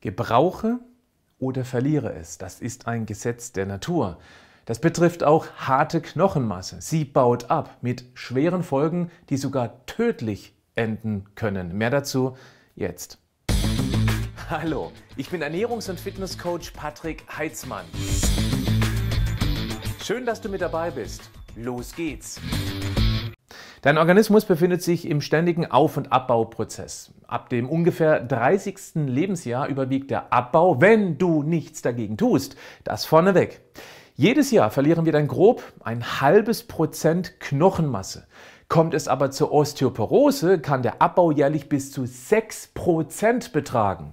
gebrauche oder verliere es. Das ist ein Gesetz der Natur. Das betrifft auch harte Knochenmasse. Sie baut ab mit schweren Folgen, die sogar tödlich enden können. Mehr dazu jetzt. Hallo, ich bin Ernährungs- und Fitnesscoach Patrick Heitzmann. Schön, dass du mit dabei bist. Los geht's. Dein Organismus befindet sich im ständigen Auf- und Abbauprozess. Ab dem ungefähr 30. Lebensjahr überwiegt der Abbau, wenn du nichts dagegen tust. Das vorneweg. Jedes Jahr verlieren wir dann grob ein halbes Prozent Knochenmasse. Kommt es aber zur Osteoporose, kann der Abbau jährlich bis zu 6% betragen.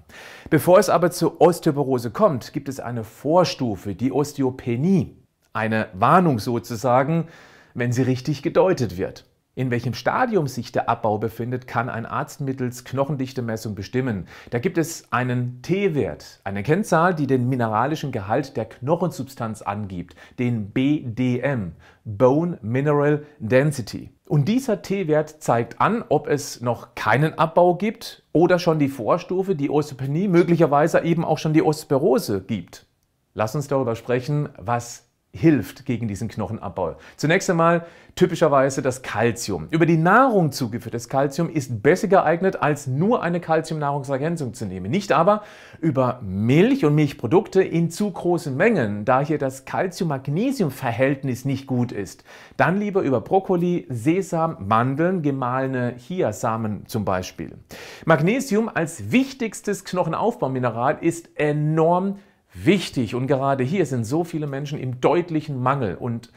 Bevor es aber zur Osteoporose kommt, gibt es eine Vorstufe, die Osteopenie. Eine Warnung sozusagen, wenn sie richtig gedeutet wird. In welchem Stadium sich der Abbau befindet, kann ein Arzt mittels Knochendichtemessung bestimmen. Da gibt es einen T-Wert, eine Kennzahl, die den mineralischen Gehalt der Knochensubstanz angibt, den BDM, Bone Mineral Density. Und dieser T-Wert zeigt an, ob es noch keinen Abbau gibt oder schon die Vorstufe, die Osteopenie, möglicherweise eben auch schon die Osteoporose gibt. Lass uns darüber sprechen, was hilft gegen diesen Knochenabbau. Zunächst einmal typischerweise das Kalzium. Über die Nahrung zugeführtes Kalzium ist besser geeignet, als nur eine Kalziumnahrungsergänzung zu nehmen. Nicht aber über Milch und Milchprodukte in zu großen Mengen, da hier das Kalzium-Magnesium-Verhältnis nicht gut ist. Dann lieber über Brokkoli, Sesam, Mandeln, gemahlene Chiasamen zum Beispiel. Magnesium als wichtigstes Knochenaufbaumineral ist enorm wichtig. Und gerade hier sind so viele Menschen im deutlichen Mangel. Und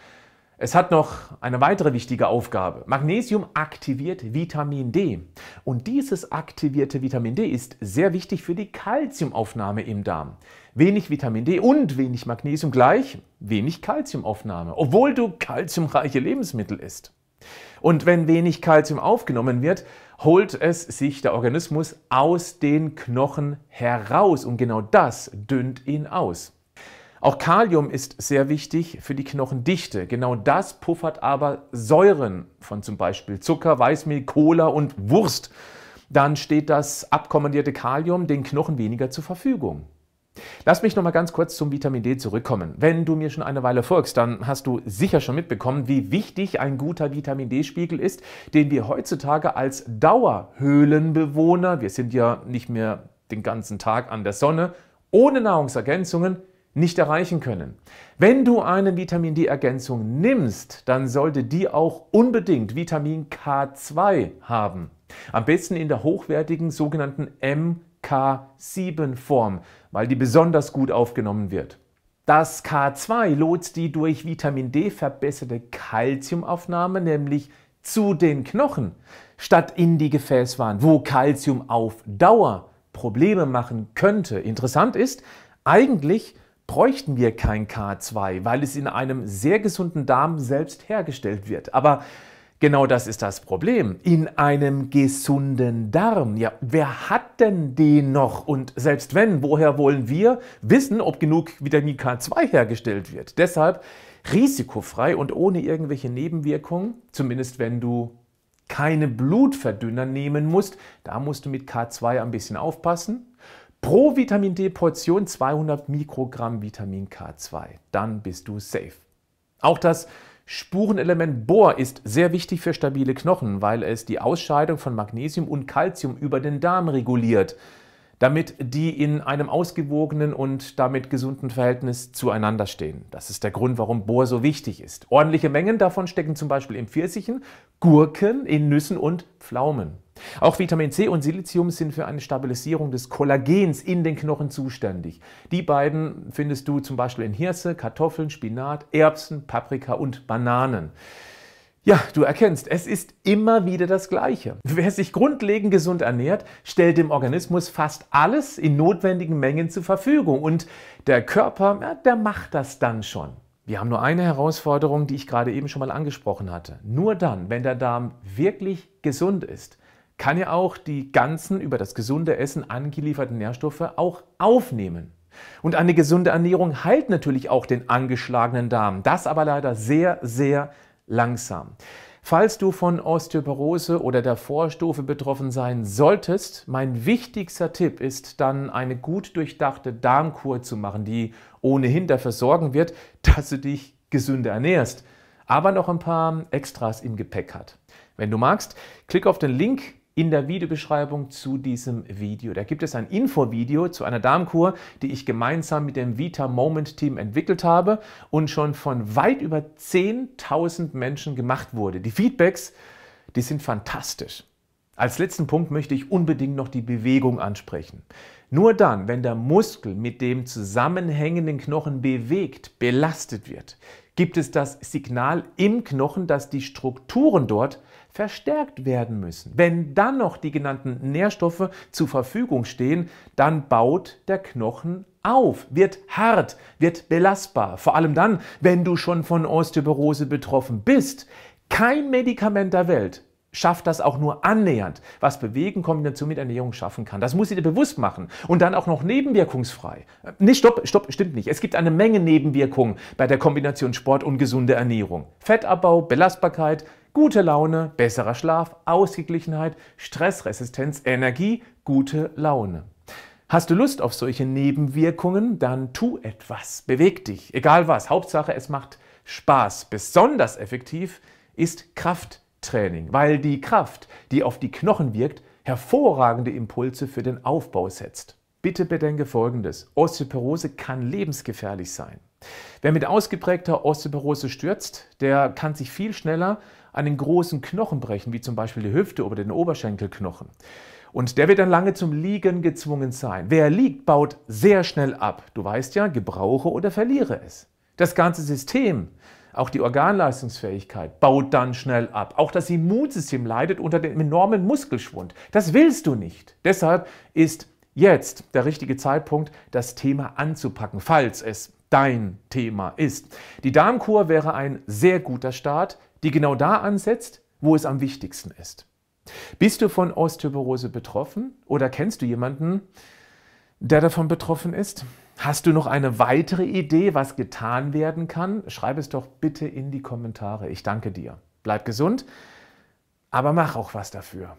es hat noch eine weitere wichtige Aufgabe. Magnesium aktiviert Vitamin D. Und dieses aktivierte Vitamin D ist sehr wichtig für die Kalziumaufnahme im Darm. Wenig Vitamin D und wenig Magnesium gleich wenig Kalziumaufnahme, obwohl du kalziumreiche Lebensmittel isst. Und wenn wenig Kalzium aufgenommen wird, holt es sich der Organismus aus den Knochen heraus und genau das dünnt ihn aus. Auch Kalium ist sehr wichtig für die Knochendichte. Genau das puffert aber Säuren von zum Beispiel Zucker, Weißmehl, Cola und Wurst. Dann steht das abkommandierte Kalium den Knochen weniger zur Verfügung. Lass mich noch mal ganz kurz zum Vitamin D zurückkommen. Wenn du mir schon eine Weile folgst, dann hast du sicher schon mitbekommen, wie wichtig ein guter Vitamin D-Spiegel ist, den wir heutzutage als Dauerhöhlenbewohner, wir sind ja nicht mehr den ganzen Tag an der Sonne, ohne Nahrungsergänzungen nicht erreichen können. Wenn du eine Vitamin D-Ergänzung nimmst, dann sollte die auch unbedingt Vitamin K2 haben. Am besten in der hochwertigen sogenannten MK7-Form weil die besonders gut aufgenommen wird. Das K2 lotst die durch Vitamin D verbesserte Kalziumaufnahme nämlich zu den Knochen statt in die Gefäßwand, wo Kalzium auf Dauer Probleme machen könnte. Interessant ist, eigentlich bräuchten wir kein K2, weil es in einem sehr gesunden Darm selbst hergestellt wird. Aber Genau das ist das Problem. In einem gesunden Darm. Ja, wer hat denn den noch? Und selbst wenn, woher wollen wir wissen, ob genug Vitamin K2 hergestellt wird? Deshalb risikofrei und ohne irgendwelche Nebenwirkungen, zumindest wenn du keine Blutverdünner nehmen musst. Da musst du mit K2 ein bisschen aufpassen. Pro Vitamin D Portion 200 Mikrogramm Vitamin K2. Dann bist du safe. Auch das Spurenelement Bohr ist sehr wichtig für stabile Knochen, weil es die Ausscheidung von Magnesium und Calcium über den Darm reguliert damit die in einem ausgewogenen und damit gesunden Verhältnis zueinander stehen. Das ist der Grund, warum Bohr so wichtig ist. Ordentliche Mengen davon stecken zum Beispiel in Pfirsichen, Gurken, in Nüssen und Pflaumen. Auch Vitamin C und Silizium sind für eine Stabilisierung des Kollagens in den Knochen zuständig. Die beiden findest du zum Beispiel in Hirse, Kartoffeln, Spinat, Erbsen, Paprika und Bananen. Ja, du erkennst, es ist immer wieder das Gleiche. Wer sich grundlegend gesund ernährt, stellt dem Organismus fast alles in notwendigen Mengen zur Verfügung und der Körper, ja, der macht das dann schon. Wir haben nur eine Herausforderung, die ich gerade eben schon mal angesprochen hatte. Nur dann, wenn der Darm wirklich gesund ist, kann er auch die ganzen über das gesunde Essen angelieferten Nährstoffe auch aufnehmen. Und eine gesunde Ernährung heilt natürlich auch den angeschlagenen Darm. Das aber leider sehr, sehr langsam. Falls du von Osteoporose oder der Vorstufe betroffen sein solltest, mein wichtigster Tipp ist dann eine gut durchdachte Darmkur zu machen, die ohnehin dafür sorgen wird, dass du dich gesünder ernährst, aber noch ein paar Extras im Gepäck hat. Wenn du magst, klick auf den Link in der Videobeschreibung zu diesem Video. Da gibt es ein Infovideo zu einer Darmkur, die ich gemeinsam mit dem Vita Moment Team entwickelt habe und schon von weit über 10.000 Menschen gemacht wurde. Die Feedbacks, die sind fantastisch. Als letzten Punkt möchte ich unbedingt noch die Bewegung ansprechen. Nur dann, wenn der Muskel mit dem zusammenhängenden Knochen bewegt, belastet wird, gibt es das Signal im Knochen, dass die Strukturen dort verstärkt werden müssen. Wenn dann noch die genannten Nährstoffe zur Verfügung stehen, dann baut der Knochen auf, wird hart, wird belastbar. Vor allem dann, wenn du schon von Osteoporose betroffen bist. Kein Medikament der Welt schafft das auch nur annähernd, was Bewegen Kombination mit Ernährung schaffen kann. Das muss ihr dir bewusst machen und dann auch noch nebenwirkungsfrei. Äh, nee, stopp, stopp, stimmt nicht. Es gibt eine Menge Nebenwirkungen bei der Kombination Sport und gesunde Ernährung. Fettabbau, Belastbarkeit, Gute Laune, besserer Schlaf, Ausgeglichenheit, Stressresistenz, Energie, gute Laune. Hast du Lust auf solche Nebenwirkungen, dann tu etwas, beweg dich, egal was, Hauptsache es macht Spaß. Besonders effektiv ist Krafttraining, weil die Kraft, die auf die Knochen wirkt, hervorragende Impulse für den Aufbau setzt. Bitte bedenke Folgendes. Osteoporose kann lebensgefährlich sein. Wer mit ausgeprägter Osteoporose stürzt, der kann sich viel schneller an den großen Knochen brechen, wie zum Beispiel die Hüfte oder den Oberschenkelknochen. Und der wird dann lange zum Liegen gezwungen sein. Wer liegt, baut sehr schnell ab. Du weißt ja, gebrauche oder verliere es. Das ganze System, auch die Organleistungsfähigkeit, baut dann schnell ab. Auch das Immunsystem leidet unter dem enormen Muskelschwund. Das willst du nicht. Deshalb ist jetzt der richtige Zeitpunkt, das Thema anzupacken, falls es dein Thema ist. Die Darmkur wäre ein sehr guter Start, die genau da ansetzt, wo es am wichtigsten ist. Bist du von Osteoporose betroffen oder kennst du jemanden, der davon betroffen ist? Hast du noch eine weitere Idee, was getan werden kann? Schreib es doch bitte in die Kommentare. Ich danke dir. Bleib gesund, aber mach auch was dafür.